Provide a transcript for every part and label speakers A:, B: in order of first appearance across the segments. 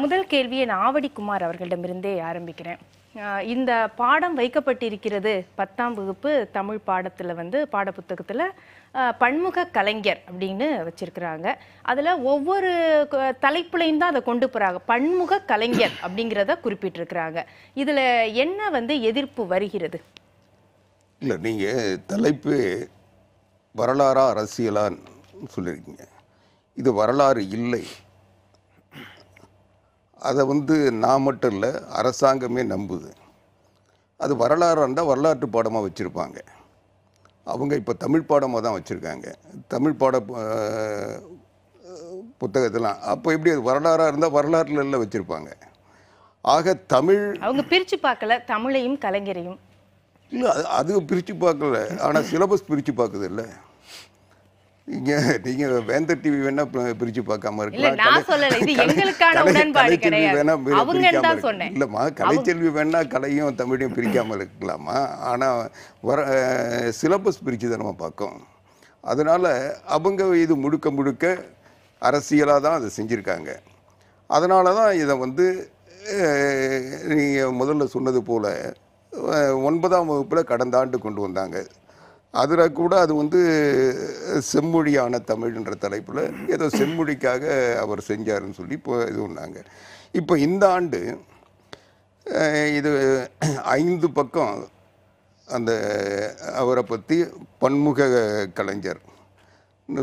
A: முதல் கேள்வியை நான் ஆவடிக்குமார் அவர்களிடமிருந்தே ஆரம்பிக்கிறேன் இந்த பாடம் வைக்கப்பட்டிருக்கிறது பத்தாம் வகுப்பு தமிழ் பாடத்தில் வந்து பாடப்புத்தகத்தில் பன்முக கலைஞர் அப்படின்னு வச்சிருக்கிறாங்க அதில் ஒவ்வொரு தலைப்புலையும் தான் அதை கொண்டு போகிறாங்க பன்முக கலைஞர் அப்படிங்கிறத குறிப்பிட்டிருக்கிறாங்க இதில் என்ன வந்து எதிர்ப்பு வருகிறது இல்லை நீங்கள் தலைப்பு வரலாறா அரசியலான்னு சொல்லியிருக்கீங்க இது வரலாறு இல்லை அதை வந்து நான் மட்டும் இல்லை அரசாங்கமே நம்புது அது வரலாறாக இருந்தால் வரலாற்று பாடமாக வச்சுருப்பாங்க அவங்க இப்போ தமிழ் பாடமாக தான் வச்சுருக்காங்க தமிழ் பாட புத்தகத்தெல்லாம் அப்போ எப்படி அது வரலாறாக இருந்தால் வரலாற்றில் எல்லாம் வச்சுருப்பாங்க ஆக தமிழ் அவங்க பிரித்து பார்க்கல தமிழையும் கலைஞரையும் இல்லை அது அது பிரித்து பார்க்கல ஆனால் சிலபஸ் பிரித்து பார்க்குது இல்லை நீங்கள் வேந்த டிவி பிரித்து பார்க்காம இருக்கலாம் இல்லைம்மா கலைச்செல்வி வேணா கலையும் தமிழையும் பிரிக்காமல் இருக்கலாமா ஆனால் வர சிலபஸ் பிரிச்சு தான் நம்ம பார்க்கோம் அதனால் அவங்க இது முழுக்க முழுக்க அரசியலாக தான் அதை செஞ்சுருக்காங்க அதனால தான் இதை வந்து நீங்கள் முதல்ல சொன்னது போல் ஒன்பதாம் வகுப்பில் கடந்த ஆண்டு கொண்டு வந்தாங்க அதில் கூட அது வந்து செம்மொழியான தமிழ்ன்ற தலைப்பில் ஏதோ செம்மொழிக்காக அவர் செஞ்சாருன்னு சொல்லி இப்போ இது பண்ணாங்க இப்போ இந்த ஆண்டு இது ஐந்து பக்கம் அந்த அவரை பற்றி பன்முக கலைஞர்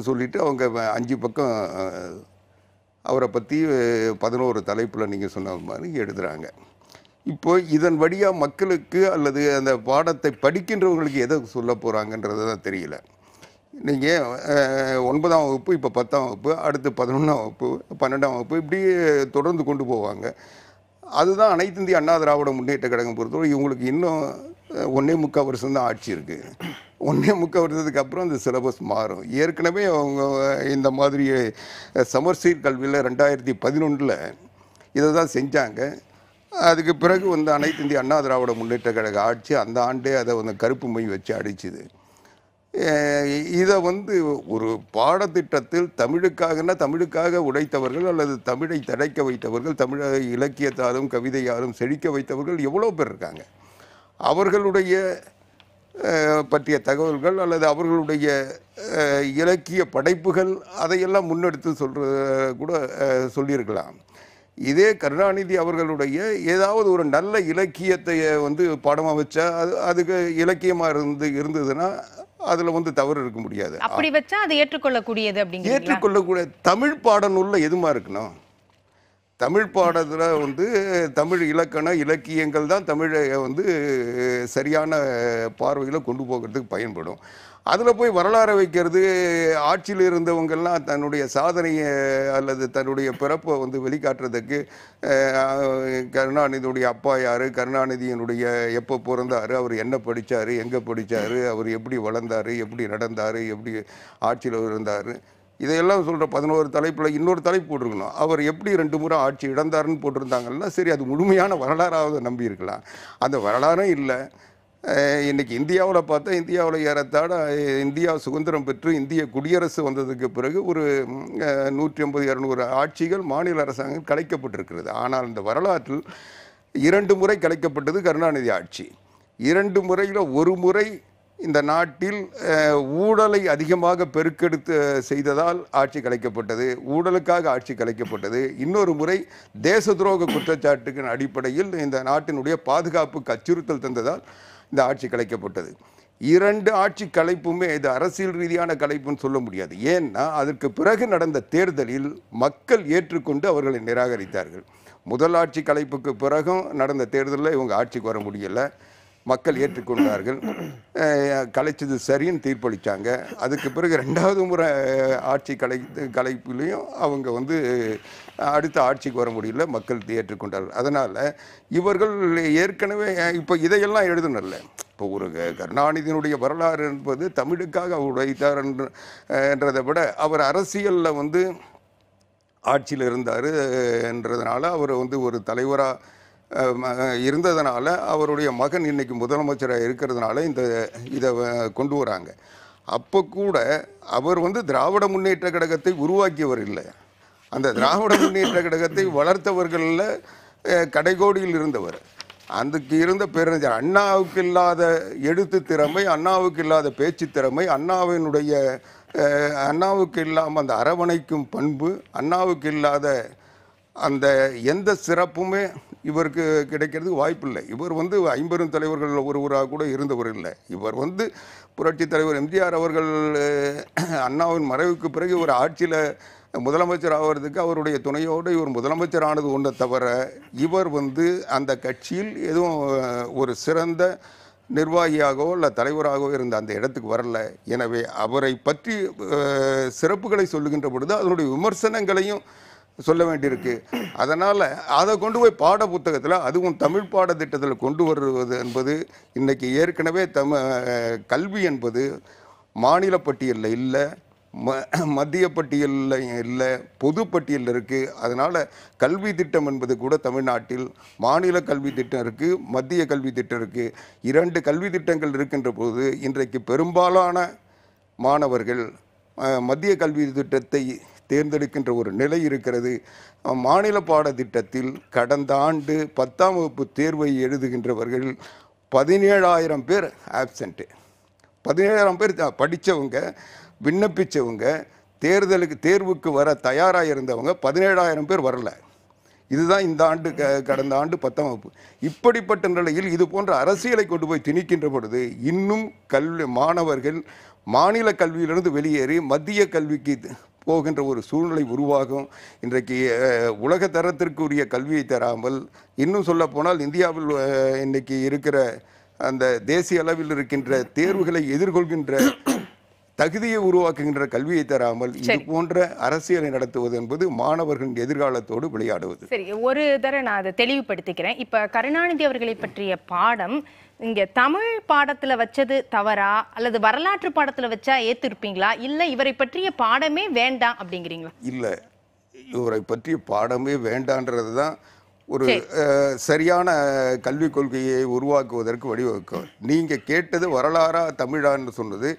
A: சொல்லிவிட்டு அவங்க அஞ்சு பக்கம் அவரை பற்றி பதினோரு தலைப்பில் நீங்கள் சொன்ன மாதிரி எழுதுகிறாங்க இப்போ இதன் வழியாக மக்களுக்கு அல்லது அந்த பாடத்தை படிக்கின்றவர்களுக்கு எதை சொல்ல போகிறாங்கன்றது தான் தெரியல நீங்கள் ஒன்பதாம் வகுப்பு இப்போ பத்தாம் வகுப்பு அடுத்து பதினொன்றாம் வகுப்பு பன்னெண்டாம் வகுப்பு இப்படி தொடர்ந்து கொண்டு போவாங்க அதுதான் அனைத்து இந்திய அண்ணா திராவிட முன்னேற்ற கழகம் பொறுத்தவரை இவங்களுக்கு இன்னும் ஒன்றே முக்கால் வருஷம் தான் ஆட்சி இருக்குது ஒன்றே முக்கால் வருஷத்துக்கு அப்புறம் அந்த சிலபஸ் மாறும் ஏற்கனவே அவங்க இந்த மாதிரி சமர்சீர் கல்வியில் ரெண்டாயிரத்தி பதினொன்றில் இதை தான் செஞ்சாங்க அதுக்கு பிறகு வந்து அனைத்து இந்திய அண்ணா திராவிட முன்னேற்ற கழக ஆட்சி அந்த ஆண்டே அதை வந்து கருப்பு மை வச்சு அடிச்சுது இதை வந்து ஒரு பாடத்திட்டத்தில் தமிழுக்காகனா தமிழுக்காக உடைத்தவர்கள் அல்லது தமிழை தடைக்க வைத்தவர்கள் தமிழ இலக்கியத்தாலும் கவிதையாலும் செழிக்க வைத்தவர்கள் எவ்வளோ பேர் இருக்காங்க அவர்களுடைய பற்றிய தகவல்கள் அல்லது அவர்களுடைய இலக்கிய படைப்புகள் அதையெல்லாம் முன்னெடுத்து சொல்கிற கூட சொல்லியிருக்கலாம் இதே கருணாநிதி அவர்களுடைய ஏதாவது ஒரு நல்ல இலக்கியத்தை வந்து படமாக வச்சா அது அதுக்கு இலக்கியமாக இருந்து இருந்ததுன்னா அதில் வந்து தவறு இருக்க முடியாது அப்படி வச்சா அது ஏற்றுக்கொள்ளக்கூடியது அப்படின்னு ஏற்றுக்கொள்ளக்கூடிய தமிழ் பாடநூலில் எதுமா இருக்கணும் தமிழ் பாடத்தில் வந்து தமிழ் இலக்கண இலக்கியங்கள் தான் தமிழை வந்து சரியான பார்வையில் கொண்டு போகிறதுக்கு பயன்படும் அதில் போய் வரலாறு வைக்கிறது ஆட்சியில் இருந்தவங்கள்லாம் தன்னுடைய சாதனையை அல்லது தன்னுடைய பிறப்பை வந்து வெளிக்காட்டுறதுக்கு கருணாநிதியுடைய அப்பா யார் கருணாநிதியினுடைய எப்போ பிறந்தார் அவர் என்ன படித்தார் எங்கே படித்தார் அவர் எப்படி வளர்ந்தார் எப்படி நடந்தார் எப்படி ஆட்சியில் இருந்தார் இதையெல்லாம் சொல்கிற பதினோரு தலைப்பில் இன்னொரு தலைப்பு போட்டிருக்கணும் அவர் எப்படி ரெண்டு முறை ஆட்சி இழந்தாருன்னு போட்டிருந்தாங்கன்னா சரி அது முழுமையான வரலாறாவது நம்பியிருக்கலாம் அந்த வரலாறும் இல்லை இன்றைக்கி இந்தியாவில் பார்த்தா இந்தியாவில் ஏறத்தாட இந்தியா சுதந்திரம் பெற்று இந்திய குடியரசு வந்ததுக்கு பிறகு ஒரு நூற்றி ஐம்பது இரநூறு ஆட்சிகள் மாநில அரசாங்கம் கலைக்கப்பட்டிருக்கிறது ஆனால் இந்த வரலாற்றில் இரண்டு முறை கலைக்கப்பட்டது கருணாநிதி ஆட்சி இரண்டு முறையில் ஒரு முறை இந்த நாட்டில் ஊழலை அதிகமாக பெருக்கெடுத்து செய்ததால் ஆட்சி கலைக்கப்பட்டது ஊழலுக்காக ஆட்சி கலைக்கப்பட்டது இன்னொரு முறை தேச துரோக குற்றச்சாட்டுக்கின் அடிப்படையில் இந்த நாட்டினுடைய பாதுகாப்புக்கு அச்சுறுத்தல் தந்ததால் இந்த ஆட்சி கலைக்கப்பட்டது இரண்டு ஆட்சி கலைப்புமே இது அரசியல் ரீதியான கலைப்புன்னு சொல்ல முடியாது ஏன்னா அதற்கு பிறகு நடந்த தேர்தலில் மக்கள் ஏற்றுக்கொண்டு அவர்களை நிராகரித்தார்கள் முதல் ஆட்சி கலைப்புக்கு பிறகும் நடந்த தேர்தலில் இவங்க ஆட்சிக்கு வர முடியலை மக்கள் ஏற்றுக்கொண்டார்கள் கலைச்சது சரின்னு தீர்ப்பளித்தாங்க அதுக்கு பிறகு ரெண்டாவது முறை ஆட்சி கலை கலைப்பிலையும் அவங்க வந்து அடுத்த ஆட்சிக்கு வர முடியல மக்கள் ஏற்றுக்கொண்டார்கள் அதனால் இவர்கள் ஏற்கனவே இப்போ இதையெல்லாம் எழுதுனில்ல இப்போ ஒரு கருணாநிதியினுடைய வரலாறு என்பது தமிழுக்காக அவர் வைத்தார் என்றதை விட அவர் அரசியலில் வந்து ஆட்சியில் இருந்தார் என்றதுனால அவர் வந்து ஒரு தலைவராக இருந்ததுனால அவருடைய மகன் இன்னைக்கு முதலமைச்சராக இருக்கிறதுனால இந்த இதை கொண்டு வராங்க அப்போ கூட அவர் வந்து திராவிட முன்னேற்ற கழகத்தை உருவாக்கியவர் இல்லை அந்த திராவிட முன்னேற்ற கழகத்தை வளர்த்தவர்களில் கடைகோடியில் இருந்தவர் அதுக்கு இருந்த பேரறிஞர் அண்ணாவுக்கு இல்லாத எழுத்து திறமை அண்ணாவுக்கு இல்லாத பேச்சு திறமை அண்ணாவினுடைய அண்ணாவுக்கு இல்லாமல் அந்த அரவணைக்கும் பண்பு அண்ணாவுக்கு இல்லாத அந்த எந்த சிறப்புமே இவருக்கு கிடைக்கிறதுக்கு வாய்ப்பில்லை இவர் வந்து ஐம்பெரும் தலைவர்கள் ஒருவராக கூட இருந்தவர் இல்லை இவர் வந்து புரட்சி தலைவர் எம்ஜிஆர் அவர்கள் அண்ணாவின் மறைவுக்கு பிறகு இவர் ஆட்சியில் முதலமைச்சர் ஆகிறதுக்கு அவருடைய துணையோடு இவர் முதலமைச்சர் ஆனது ஒன்றை தவிர இவர் வந்து அந்த கட்சியில் எதுவும் ஒரு சிறந்த நிர்வாகியாகவோ இல்லை தலைவராகவோ இருந்த அந்த இடத்துக்கு வரல எனவே அவரை பற்றி சிறப்புகளை சொல்லுகின்ற பொழுது அதனுடைய விமர்சனங்களையும் சொல்ல வேண்டியிருக்கு அதனால் அதை கொண்டு போய் பாட புத்தகத்தில் அதுவும் தமிழ் பாடத்திட்டத்தில் கொண்டு வருவது என்பது இன்றைக்கி ஏற்கனவே தம கல்வி என்பது மாநில பட்டியலில் இல்லை ம மத்திய பட்டியலில் இல்லை பொது பட்டியலில் இருக்குது அதனால் கல்வி திட்டம் என்பது கூட தமிழ்நாட்டில் மாநில கல்வி திட்டம் இருக்குது மத்திய கல்வி திட்டம் இருக்குது இரண்டு கல்வி திட்டங்கள் இருக்கின்ற போது இன்றைக்கு பெரும்பாலான மாணவர்கள் மத்திய கல்வி திட்டத்தை தேர்ந்தெடுக்கின்ற ஒரு நிலை இருக்கிறது மாநில பாடத்திட்டத்தில் கடந்த ஆண்டு பத்தாம் வகுப்பு தேர்வை எழுதுகின்றவர்கள் பதினேழாயிரம் பேர் ஆப்சண்ட்டு பதினேழாயிரம் பேர் படித்தவங்க விண்ணப்பித்தவங்க தேர்தலுக்கு தேர்வுக்கு வர தயாராக இருந்தவங்க பதினேழாயிரம் பேர் வரல இதுதான் இந்த ஆண்டு க கடந்த ஆண்டு பத்தாம் வகுப்பு இப்படிப்பட்ட நிலையில் இது போன்ற அரசியலை கொண்டு போய் திணிக்கின்ற பொழுது இன்னும் கல்வி மாணவர்கள் மாநில கல்வியிலிருந்து வெளியேறி மத்திய கல்விக்கு போகின்ற ஒரு சூழ்நிலை உருவாகும் இன்றைக்கு உலக தரத்திற்குரிய கல்வியை தராமல் இன்னும் சொல்ல போனால் இந்தியாவில் இன்றைக்கி இருக்கிற அந்த தேசிய அளவில் இருக்கின்ற தேர்வுகளை எதிர்கொள்கின்ற தகுதியை உருவாக்குகின்ற கல்வியை தராமல் இது போன்ற அரசியலை நடத்துவது என்பது மாணவர்களின் எதிர்காலத்தோடு விளையாடுவது சரி ஒரு தர நான் அதை தெளிவுபடுத்திக்கிறேன் இப்ப கருணாநிதி அவர்களை பற்றிய பாடம் இங்க தமிழ் பாடத்துல வச்சது தவறா அல்லது வரலாற்று பாடத்துல வச்சா ஏத்திருப்பீங்களா இல்ல இவரை பற்றிய பாடமே வேண்டாம் அப்படிங்கிறீங்களா இல்ல இவரை பற்றிய பாடமே வேண்டான்றது தான் ஒரு சரியான கல்விக் கொள்கையை உருவாக்குவதற்கு வழிவகுக்கும் நீங்கள் கேட்டது வரலாறா தமிழான்னு சொன்னது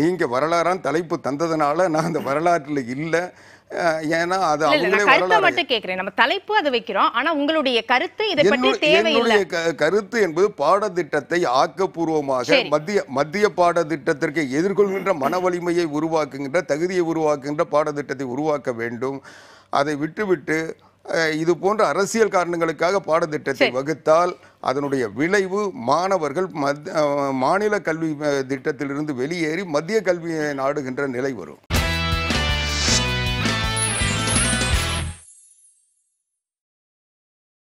A: நீங்கள் வரலாறான் தலைப்பு தந்ததுனால நான் அந்த வரலாற்றில் இல்லை ஏன்னா அது அவங்களே உங்களுடைய கருத்து கருத்து என்பது பாடத்திட்டத்தை ஆக்கப்பூர்வமாக மத்திய மத்திய பாடத்திட்டத்திற்கு எதிர்கொள்கின்ற மன வலிமையை உருவாக்குகின்ற தகுதியை உருவாக்குகின்ற பாடத்திட்டத்தை உருவாக்க வேண்டும் அதை விட்டுவிட்டு இது போன்ற அரசியல் காரணங்களுக்காக பாடத்திட்டத்தை வகுத்தால் அதனுடைய விளைவு மாணவர்கள் மாநில கல்வி திட்டத்திலிருந்து வெளியேறி மத்திய கல்வியை நாடுகின்ற நிலை வரும்